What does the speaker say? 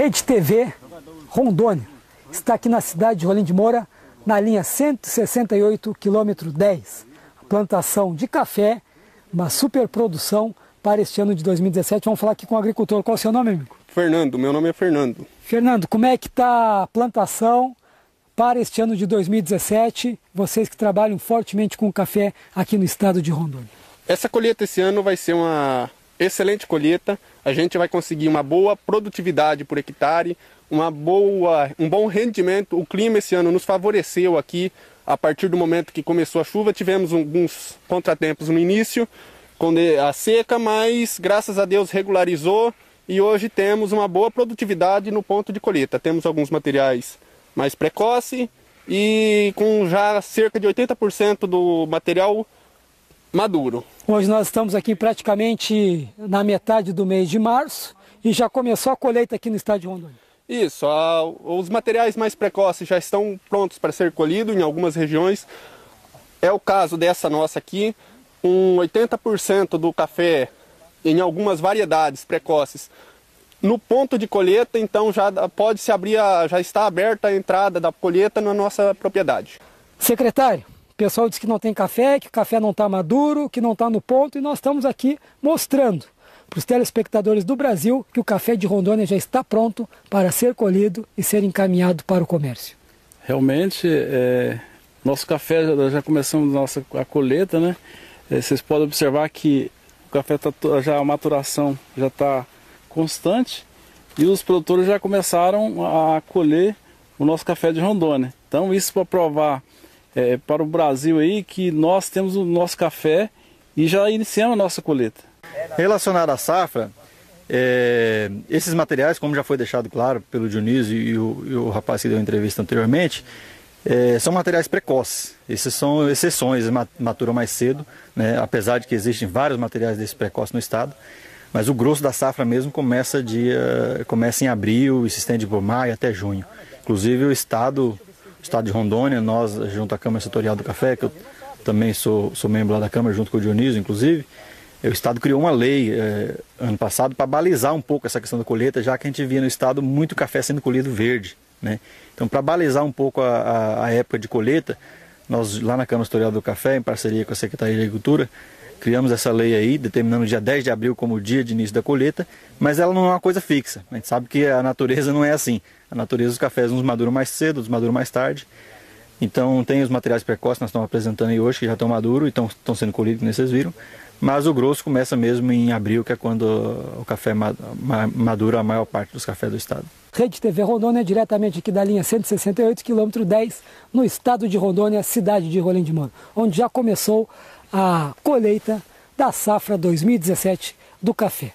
Rede TV Rondônia. Está aqui na cidade de Rolim de Moura, na linha 168, quilômetro 10. Plantação de café, uma superprodução para este ano de 2017. Vamos falar aqui com o agricultor. Qual é o seu nome, amigo? Fernando, meu nome é Fernando. Fernando, como é que está a plantação para este ano de 2017? Vocês que trabalham fortemente com o café aqui no estado de Rondônia. Essa colheita esse ano vai ser uma excelente colheita, a gente vai conseguir uma boa produtividade por hectare, uma boa, um bom rendimento. O clima esse ano nos favoreceu aqui. A partir do momento que começou a chuva, tivemos alguns contratempos no início, com a seca, mas graças a Deus regularizou e hoje temos uma boa produtividade no ponto de colheita. Temos alguns materiais mais precoce e com já cerca de 80% do material maduro. Hoje nós estamos aqui praticamente na metade do mês de março e já começou a colheita aqui no estado de Rondônia. Isso, a, os materiais mais precoces já estão prontos para ser colhido em algumas regiões. É o caso dessa nossa aqui, um 80% do café em algumas variedades precoces no ponto de colheita, então já pode se abrir, a, já está aberta a entrada da colheita na nossa propriedade. Secretário, pessoal diz que não tem café, que o café não está maduro, que não está no ponto, e nós estamos aqui mostrando para os telespectadores do Brasil que o café de Rondônia já está pronto para ser colhido e ser encaminhado para o comércio. Realmente, é, nosso café, já começamos nossa, a colheita, né? É, vocês podem observar que o café tá, já a maturação já está constante e os produtores já começaram a colher o nosso café de Rondônia. Então, isso para provar é, para o Brasil aí que nós temos o nosso café e já iniciamos a nossa colheita. Relacionado à safra, é, esses materiais, como já foi deixado claro pelo Dionísio e o, e o rapaz que deu a entrevista anteriormente, é, são materiais precoces. Esses são exceções, maturam mais cedo, né, apesar de que existem vários materiais desse precoce no estado. Mas o grosso da safra mesmo começa, dia, começa em abril e se estende por maio até junho. Inclusive o estado estado de Rondônia, nós, junto à Câmara Setorial do Café, que eu também sou, sou membro lá da Câmara, junto com o Dionísio, inclusive, o Estado criou uma lei é, ano passado para balizar um pouco essa questão da colheita, já que a gente via no Estado muito café sendo colhido verde. Né? Então, para balizar um pouco a, a, a época de colheita, nós, lá na Câmara Historial do Café, em parceria com a Secretaria de Agricultura, criamos essa lei aí, determinando o dia 10 de abril como o dia de início da colheita, mas ela não é uma coisa fixa. A gente sabe que a natureza não é assim. A natureza, os cafés uns maduram mais cedo, outros maduram mais tarde. Então tem os materiais precoces que nós estamos apresentando aí hoje, que já estão maduros e estão, estão sendo colhidos, como vocês viram. Mas o grosso começa mesmo em abril, que é quando o café madura a maior parte dos cafés do estado. Rede TV Rondônia, diretamente aqui da linha 168, quilômetro 10, no estado de Rondônia, cidade de Rolim de Mano, onde já começou a colheita da safra 2017 do café.